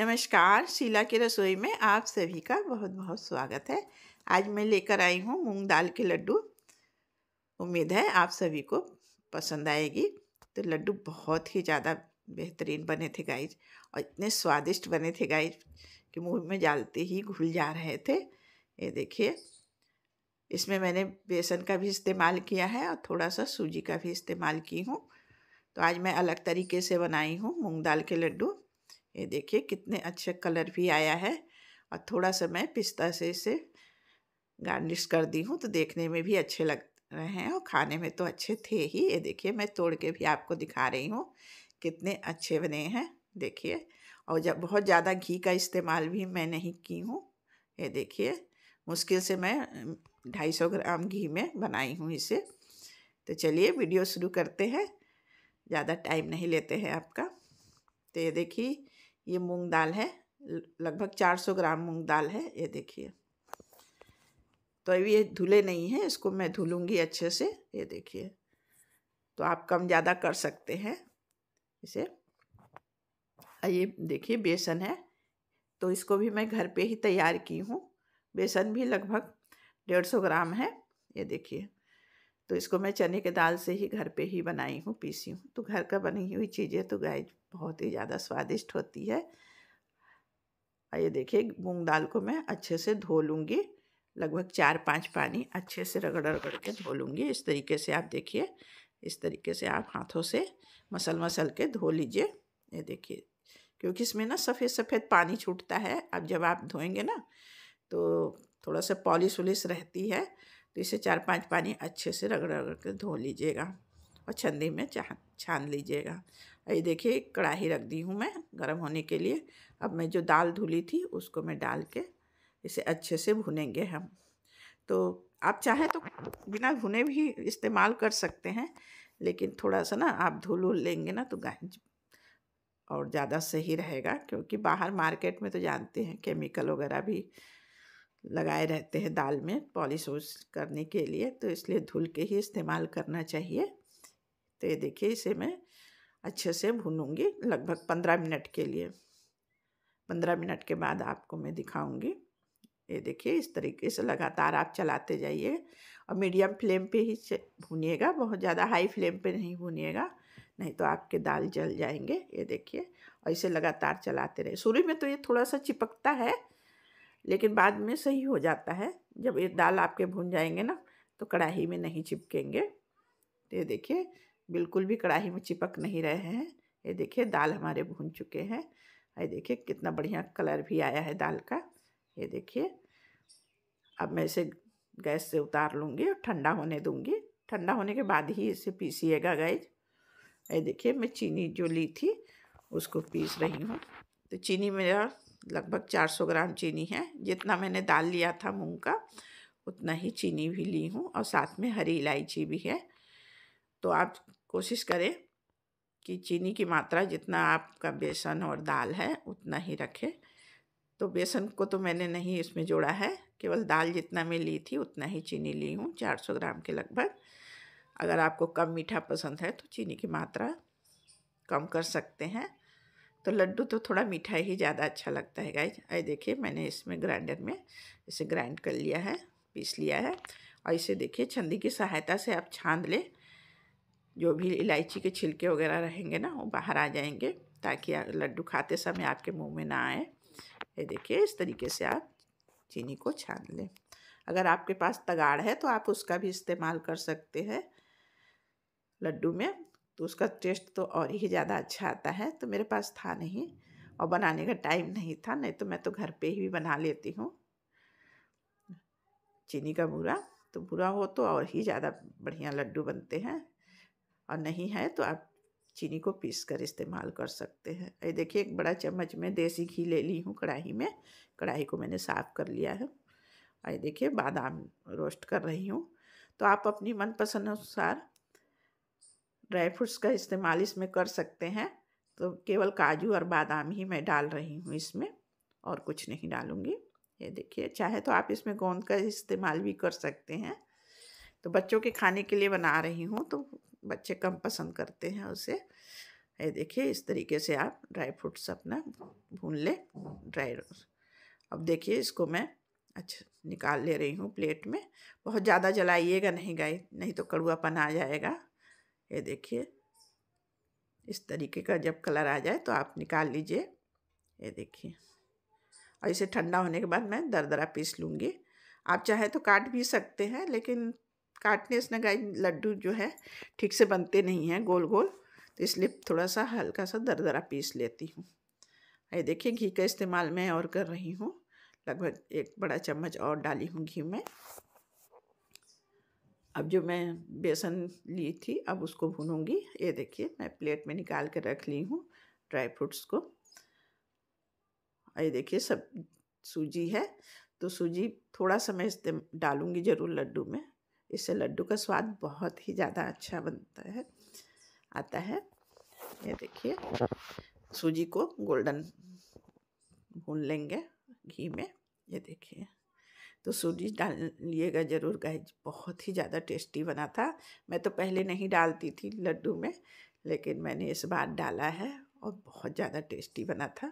नमस्कार शीला की रसोई में आप सभी का बहुत बहुत स्वागत है आज मैं लेकर आई हूँ मूंग दाल के लड्डू उम्मीद है आप सभी को पसंद आएगी तो लड्डू बहुत ही ज़्यादा बेहतरीन बने थे गाइज और इतने स्वादिष्ट बने थे गाइज कि मुंह में जालते ही घुल जा रहे थे ये देखिए इसमें मैंने बेसन का भी इस्तेमाल किया है और थोड़ा सा सूजी का भी इस्तेमाल की हूँ तो आज मैं अलग तरीके से बनाई हूँ मूंग दाल के लड्डू ये देखिए कितने अच्छे कलर भी आया है और थोड़ा सा मैं पिस्ता से इसे गार्निश कर दी हूँ तो देखने में भी अच्छे लग रहे हैं और खाने में तो अच्छे थे ही ये देखिए मैं तोड़ के भी आपको दिखा रही हूँ कितने अच्छे बने हैं देखिए और जब बहुत ज़्यादा घी का इस्तेमाल भी मैं नहीं की हूँ ये देखिए मुश्किल से मैं ढाई सौ ग्राम घी में बनाई हूँ इसे तो चलिए वीडियो शुरू करते हैं ज़्यादा टाइम नहीं लेते हैं आपका तो ये देखिए ये मूंग दाल है लगभग 400 ग्राम मूंग दाल है ये देखिए तो अभी ये धुले नहीं है इसको मैं धुलूंगी अच्छे से ये देखिए तो आप कम ज़्यादा कर सकते हैं इसे ये देखिए बेसन है तो इसको भी मैं घर पे ही तैयार की हूँ बेसन भी लगभग डेढ़ सौ ग्राम है ये देखिए तो इसको मैं चने के दाल से ही घर पे ही बनाई हूँ पीसी हूँ तो घर का बनी हुई चीज़ें तो गाय बहुत ही ज़्यादा स्वादिष्ट होती है और ये देखिए मूंग दाल को मैं अच्छे से धो लूँगी लगभग चार पाँच पानी अच्छे से रगड़ रगड़ के धो लूँगी इस तरीके से आप देखिए इस तरीके से आप हाथों से मसल मसल के धो लीजिए ये देखिए क्योंकि इसमें ना सफ़ेद सफ़ेद पानी छूटता है अब जब आप धोएंगे ना तो थोड़ा सा पॉलिश उलिस रहती है तो इसे चार पांच पानी अच्छे से रगड़ रगड़ कर धो लीजिएगा और छंदी में छान छान लीजिएगा ये देखिए कढ़ाई रख दी हूँ मैं गर्म होने के लिए अब मैं जो दाल धुली थी उसको मैं डाल के इसे अच्छे से भुनेंगे हम तो आप चाहें तो बिना भुने भी इस्तेमाल कर सकते हैं लेकिन थोड़ा सा ना आप धुल उल लेंगे ना तो गांज और ज़्यादा सही रहेगा क्योंकि बाहर मार्केट में तो जानते हैं केमिकल वगैरह भी लगाए रहते हैं दाल में पॉलिश वॉश करने के लिए तो इसलिए धुल के ही इस्तेमाल करना चाहिए तो ये देखिए इसे मैं अच्छे से भूनूंगी लगभग पंद्रह मिनट के लिए पंद्रह मिनट के बाद आपको मैं दिखाऊंगी ये देखिए इस तरीके से लगातार आप चलाते जाइए और मीडियम फ्लेम पे ही भूनिएगा बहुत ज़्यादा हाई फ्लेम पे नहीं भूनिएगा नहीं तो आपके दाल जल जाएंगे ये देखिए और इसे लगातार चलाते रहे शुरू में तो ये थोड़ा सा चिपकता है लेकिन बाद में सही हो जाता है जब ये दाल आपके भून जाएंगे ना तो कढ़ाई में नहीं चिपकेंगे ये देखिए बिल्कुल भी कढ़ाई में चिपक नहीं रहे हैं ये देखिए दाल हमारे भून चुके हैं ये देखिए कितना बढ़िया कलर भी आया है दाल का ये देखिए अब मैं इसे गैस से उतार लूँगी और ठंडा होने दूँगी ठंडा होने के बाद ही इसे पीसीएगा गैज ये देखिए मैं चीनी जो ली थी उसको पीस रही हूँ तो चीनी मेरा लगभग 400 ग्राम चीनी है जितना मैंने दाल लिया था मूंग का उतना ही चीनी भी ली हूँ और साथ में हरी इलायची भी है तो आप कोशिश करें कि चीनी की मात्रा जितना आपका बेसन और दाल है उतना ही रखें तो बेसन को तो मैंने नहीं इसमें जोड़ा है केवल दाल जितना मैं ली थी उतना ही चीनी ली हूँ 400 ग्राम के लगभग अगर आपको कम मीठा पसंद है तो चीनी की मात्रा कम कर सकते हैं तो लड्डू तो थोड़ा मीठा ही ज़्यादा अच्छा लगता है गाइज आई देखिए मैंने इसमें ग्राइंडर में इसे ग्राइंड कर लिया है पीस लिया है और इसे देखिए छंदी की सहायता से आप छान लें जो भी इलायची के छिलके वगैरह रहेंगे ना वो बाहर आ जाएंगे ताकि लड्डू खाते समय आपके मुंह में ना आए ये देखिए इस तरीके से आप चीनी को छान लें अगर आपके पास तगाड़ है तो आप उसका भी इस्तेमाल कर सकते हैं लड्डू में तो उसका टेस्ट तो और ही ज़्यादा अच्छा आता है तो मेरे पास था नहीं और बनाने का टाइम नहीं था नहीं तो मैं तो घर पे ही बना लेती हूँ चीनी का बूरा तो बुरा हो तो और ही ज़्यादा बढ़िया लड्डू बनते हैं और नहीं है तो आप चीनी को पीस कर इस्तेमाल कर सकते हैं ये देखिए एक बड़ा चम्मच में देसी घी ले ली हूँ कढ़ाई में कढ़ाई को मैंने साफ़ कर लिया है और ये देखिए बादाम रोस्ट कर रही हूँ तो आप अपनी मनपसंद अनुसार ड्राई फ्रूट्स का इस्तेमाल इसमें कर सकते हैं तो केवल काजू और बादाम ही मैं डाल रही हूँ इसमें और कुछ नहीं डालूँगी ये देखिए चाहे तो आप इसमें गोंद का इस्तेमाल भी कर सकते हैं तो बच्चों के खाने के लिए बना रही हूँ तो बच्चे कम पसंद करते हैं उसे ये देखिए इस तरीके से आप ड्राई फ्रूट्स अपना भून लें ड्राई अब देखिए इसको मैं अच्छा निकाल ले रही हूँ प्लेट में बहुत ज़्यादा जलाइएगा नहीं गाय नहीं तो कड़ुआपन आ जाएगा ये देखिए इस तरीके का जब कलर आ जाए तो आप निकाल लीजिए ये देखिए और इसे ठंडा होने के बाद मैं दरदरा पीस लूँगी आप चाहे तो काट भी सकते हैं लेकिन काटने से ना लड्डू जो है ठीक से बनते नहीं हैं गोल गोल तो इसलिए थोड़ा सा हल्का सा दरदरा पीस लेती हूँ ये देखिए घी का इस्तेमाल मैं और कर रही हूँ लगभग एक बड़ा चम्मच और डाली हूँ घी में अब जो मैं बेसन ली थी अब उसको भूनूंगी ये देखिए मैं प्लेट में निकाल कर रख ली हूँ ड्राई फ्रूट्स को ये देखिए सब सूजी है तो सूजी थोड़ा सा मैं इस्तेम डालूँगी ज़रूर लड्डू में इससे लड्डू का स्वाद बहुत ही ज़्यादा अच्छा बनता है आता है ये देखिए सूजी को गोल्डन भून लेंगे घी में ये देखिए तो सूजी डालिएगा ज़रूर गाइज बहुत ही ज़्यादा टेस्टी बना था मैं तो पहले नहीं डालती थी लड्डू में लेकिन मैंने इस बार डाला है और बहुत ज़्यादा टेस्टी बना था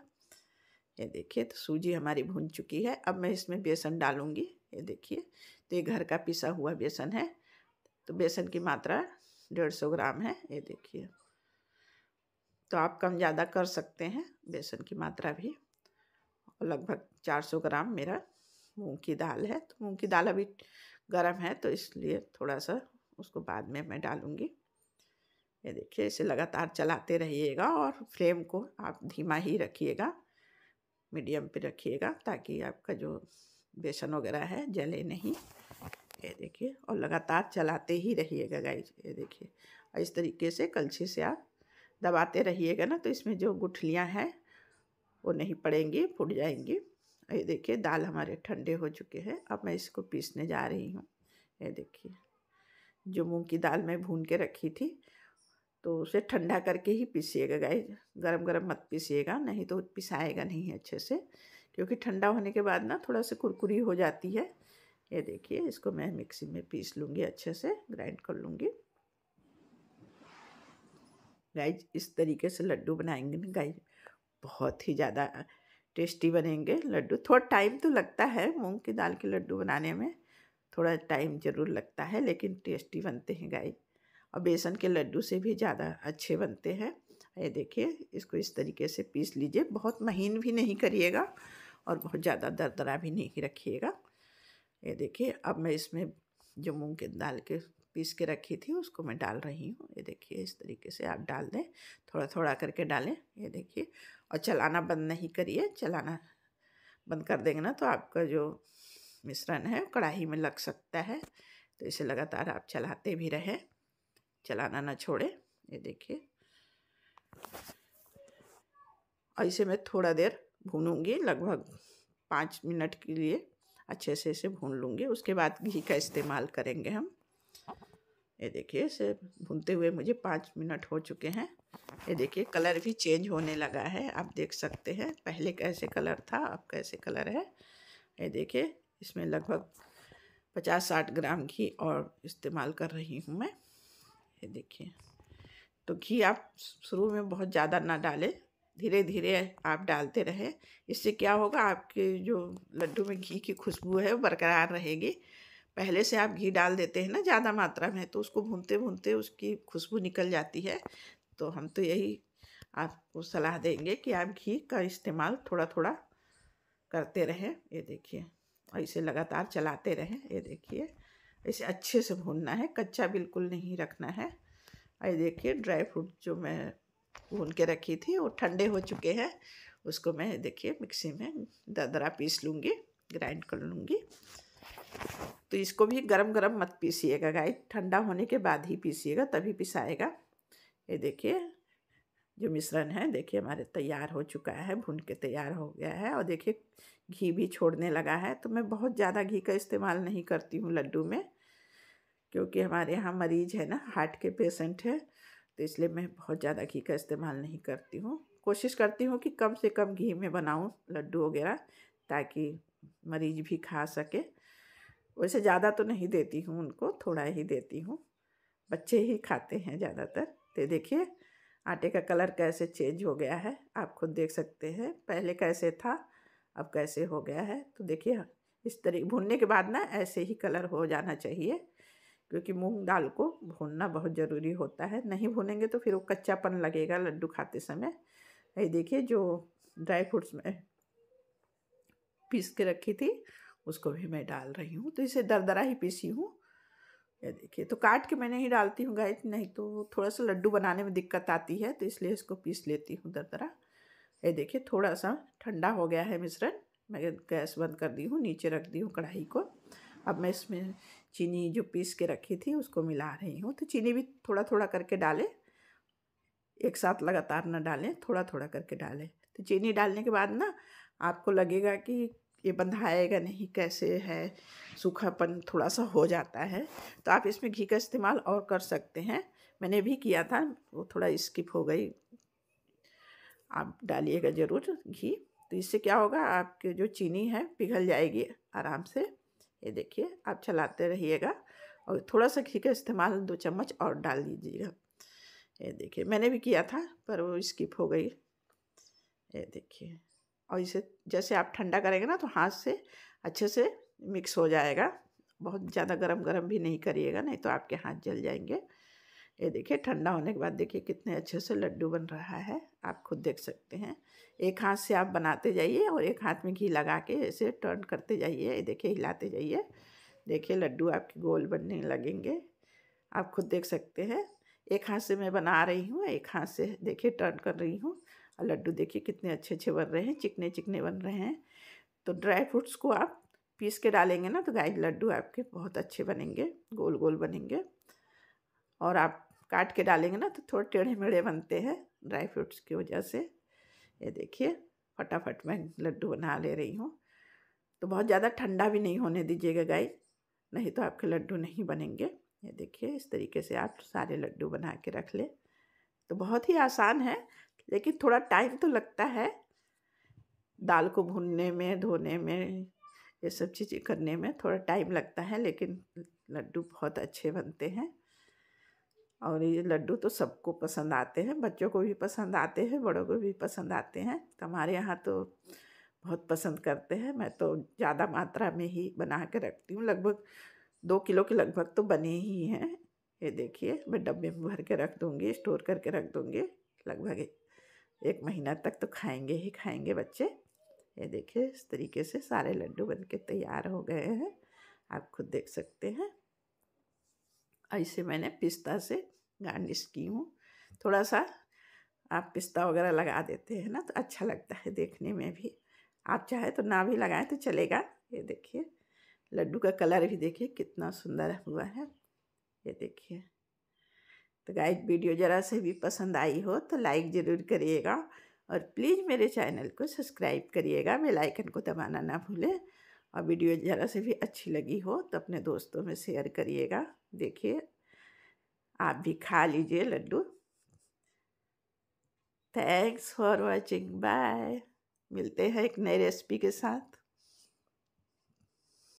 ये देखिए तो सूजी हमारी भून चुकी है अब मैं इसमें बेसन डालूँगी ये देखिए तो ये घर का पिसा हुआ बेसन है तो बेसन की मात्रा डेढ़ सौ ग्राम है ये देखिए तो आप कम ज़्यादा कर सकते हैं बेसन की मात्रा भी लगभग चार सौ ग्राम मेरा मूंग की दाल है तो मूंग की दाल अभी गर्म है तो इसलिए थोड़ा सा उसको बाद में मैं डालूँगी ये देखिए इसे लगातार चलाते रहिएगा और फ्लेम को आप धीमा ही रखिएगा मीडियम पे रखिएगा ताकि आपका जो बेसन वगैरह है जले नहीं ये देखिए और लगातार चलाते ही रहिएगा गाय ये देखिए और इस तरीके से कलछी से आप दबाते रहिएगा ना तो इसमें जो गुठलियाँ हैं वो नहीं पड़ेंगी फूट जाएंगी ये देखिए दाल हमारे ठंडे हो चुके हैं अब मैं इसको पीसने जा रही हूँ ये देखिए जो मूंग की दाल मैं भून के रखी थी तो उसे ठंडा करके ही पीसीएगा गाय गरम गरम मत पीसीएगा नहीं तो पिसाएगा नहीं अच्छे से क्योंकि ठंडा होने के बाद ना थोड़ा सा कुरकुरी हो जाती है ये देखिए इसको मैं मिक्सी में पीस लूँगी अच्छे से ग्राइंड कर लूँगी गाय इस तरीके से लड्डू बनाएंगे ना गाय बहुत ही ज़्यादा टेस्टी बनेंगे लड्डू थोड़ा टाइम तो लगता है मूंग की दाल के लड्डू बनाने में थोड़ा टाइम ज़रूर लगता है लेकिन टेस्टी बनते हैं गाय और बेसन के लड्डू से भी ज़्यादा अच्छे बनते हैं ये देखिए इसको इस तरीके से पीस लीजिए बहुत महीन भी नहीं करिएगा और बहुत ज़्यादा दरदरा भी नहीं रखिएगा ये देखिए अब मैं इसमें जो मूँग के दाल के पीस के रखी थी उसको मैं डाल रही हूँ ये देखिए इस तरीके से आप डाल दें थोड़ा थोड़ा करके डालें ये देखिए और चलाना बंद नहीं करिए चलाना बंद कर देंगे ना तो आपका जो मिश्रण है कढ़ाई में लग सकता है तो इसे लगातार आप चलाते भी रहें चलाना ना छोड़े ये देखिए और इसे मैं थोड़ा देर भूनूंगी लगभग पाँच मिनट के लिए अच्छे से इसे भून लूँगी उसके बाद घी का इस्तेमाल करेंगे हम ये देखिए इसे भूनते हुए मुझे पाँच मिनट हो चुके हैं ये देखिए कलर भी चेंज होने लगा है आप देख सकते हैं पहले कैसे कलर था अब कैसे कलर है ये देखिए इसमें लगभग पचास साठ ग्राम घी और इस्तेमाल कर रही हूँ मैं ये देखिए तो घी आप शुरू में बहुत ज़्यादा ना डालें धीरे धीरे आप डालते रहें इससे क्या होगा आपके जो लड्डू में घी की खुशबू है वो बरकरार रहेगी पहले से आप घी डाल देते हैं ना ज़्यादा मात्रा में तो उसको भूनते भूनते उसकी खुशबू निकल जाती है तो हम तो यही आपको सलाह देंगे कि आप घी का इस्तेमाल थोड़ा थोड़ा करते रहें ये देखिए और इसे लगातार चलाते रहें ये देखिए इसे अच्छे से भूनना है कच्चा बिल्कुल नहीं रखना है और ये देखिए ड्राई फ्रूट जो मैं भून के रखी थी वो ठंडे हो चुके हैं उसको मैं देखिए मिक्सी में दरदरा पीस लूँगी ग्राइंड कर लूँगी तो इसको भी गरम गरम मत पीसीएगा गाय ठंडा होने के बाद ही पीसीएगा तभी पिसाएगा ये देखिए जो मिश्रण है देखिए हमारे तैयार हो चुका है भून के तैयार हो गया है और देखिए घी भी छोड़ने लगा है तो मैं बहुत ज़्यादा घी का इस्तेमाल नहीं करती हूँ लड्डू में क्योंकि हमारे यहाँ मरीज है ना हार्ट के पेशेंट है तो इसलिए मैं बहुत ज़्यादा घी का इस्तेमाल नहीं करती हूँ कोशिश करती हूँ कि कम से कम घी में बनाऊँ लड्डू वगैरह ताकि मरीज भी खा सके वैसे ज़्यादा तो नहीं देती हूँ उनको थोड़ा ही देती हूँ बच्चे ही खाते हैं ज़्यादातर तो देखिए आटे का कलर कैसे चेंज हो गया है आप खुद देख सकते हैं पहले कैसे था अब कैसे हो गया है तो देखिए इस तरीके भूनने के बाद ना ऐसे ही कलर हो जाना चाहिए क्योंकि मूंग दाल को भूनना बहुत ज़रूरी होता है नहीं भूनेंगे तो फिर वो कच्चापन लगेगा लड्डू खाते समय ये देखिए जो ड्राई फ्रूट्स में पीस के रखी थी उसको भी मैं डाल रही हूँ तो इसे दरदरा ही पीसी हूँ ये देखिए तो काट के मैंने ही डालती हूँ गाइस नहीं तो थोड़ा सा लड्डू बनाने में दिक्कत आती है तो इसलिए इसको पीस लेती हूँ दरदरा ये देखिए थोड़ा सा ठंडा हो गया है मिश्रण मैं गैस बंद कर दी हूँ नीचे रख दी हूँ कढ़ाई को अब मैं इसमें चीनी जो पीस के रखी थी उसको मिला रही हूँ तो चीनी भी थोड़ा थोड़ा करके डालें एक साथ लगातार ना डालें थोड़ा थोड़ा करके डालें तो चीनी डालने के बाद ना आपको लगेगा कि ये बंधाएगा नहीं कैसे है सूखापन थोड़ा सा हो जाता है तो आप इसमें घी का इस्तेमाल और कर सकते हैं मैंने भी किया था वो थोड़ा स्किप हो गई आप डालिएगा ज़रूर घी तो इससे क्या होगा आपके जो चीनी है पिघल जाएगी आराम से ये देखिए आप चलाते रहिएगा और थोड़ा सा घी का इस्तेमाल दो चम्मच और डाल दीजिएगा ये देखिए मैंने भी किया था पर वो स्किप हो गई ये देखिए और इसे जैसे आप ठंडा करेंगे ना तो हाथ से अच्छे से मिक्स हो जाएगा बहुत ज़्यादा गरम गरम भी नहीं करिएगा नहीं तो आपके हाथ जल जाएंगे ये देखिए ठंडा होने के बाद देखिए कितने अच्छे से लड्डू बन रहा है आप खुद देख सकते हैं एक हाथ से आप बनाते जाइए और एक हाथ में घी लगा के ऐसे टर्न करते जाइए ये देखिए हिलाते जाइए देखिए लड्डू आपके गोल बनने लगेंगे आप खुद देख सकते हैं एक हाथ से मैं बना रही हूँ एक हाथ से देखिए टर्न कर रही हूँ और लड्डू देखिए कितने अच्छे अच्छे बन रहे हैं चिकने चिकने बन रहे हैं तो ड्राई फ्रूट्स को आप पीस के डालेंगे ना तो गाय लड्डू आपके बहुत अच्छे बनेंगे गोल गोल बनेंगे और आप काट के डालेंगे ना तो थोड़े टेढ़े मेढ़े बनते हैं ड्राई फ्रूट्स की वजह से ये देखिए फटाफट मैं लड्डू बना ले रही हूँ तो बहुत ज़्यादा ठंडा भी नहीं होने दीजिएगा गाय नहीं तो आपके लड्डू नहीं बनेंगे ये देखिए इस तरीके से आप सारे लड्डू बना के रख ले तो बहुत ही आसान है लेकिन थोड़ा टाइम तो लगता है दाल को भूनने में धोने में ये सब चीज़ें करने में थोड़ा टाइम लगता है लेकिन लड्डू बहुत अच्छे बनते हैं और ये लड्डू तो सबको पसंद आते हैं बच्चों को भी पसंद आते हैं बड़ों को भी पसंद आते हैं हमारे यहाँ तो बहुत पसंद करते हैं मैं तो ज़्यादा मात्रा में ही बना के रखती हूँ लगभग दो किलो के लगभग तो बने ही हैं ये देखिए मैं डब्बे में भर के रख दूँगी स्टोर करके रख दूँगी लगभग एक महीना तक तो खाएंगे ही खाएंगे बच्चे ये देखिए इस तरीके से सारे लड्डू बन के तैयार हो गए हैं आप खुद देख सकते हैं ऐसे मैंने पिस्ता से गार्निश की हूँ थोड़ा सा आप पिस्ता वगैरह लगा देते हैं ना तो अच्छा लगता है देखने में भी आप चाहे तो ना भी लगाएं तो चलेगा ये देखिए लड्डू का कलर भी देखिए कितना सुंदर हुआ है ये देखिए तो गाय वीडियो ज़रा से भी पसंद आई हो तो लाइक ज़रूर करिएगा और प्लीज़ मेरे चैनल को सब्सक्राइब करिएगा बेल आइकन को दबाना ना भूलें और वीडियो ज़रा से भी अच्छी लगी हो तो अपने दोस्तों में शेयर करिएगा देखिए आप भी खा लीजिए laddu thanks for watching bye मिलते हैं एक नई रेसिपी के साथ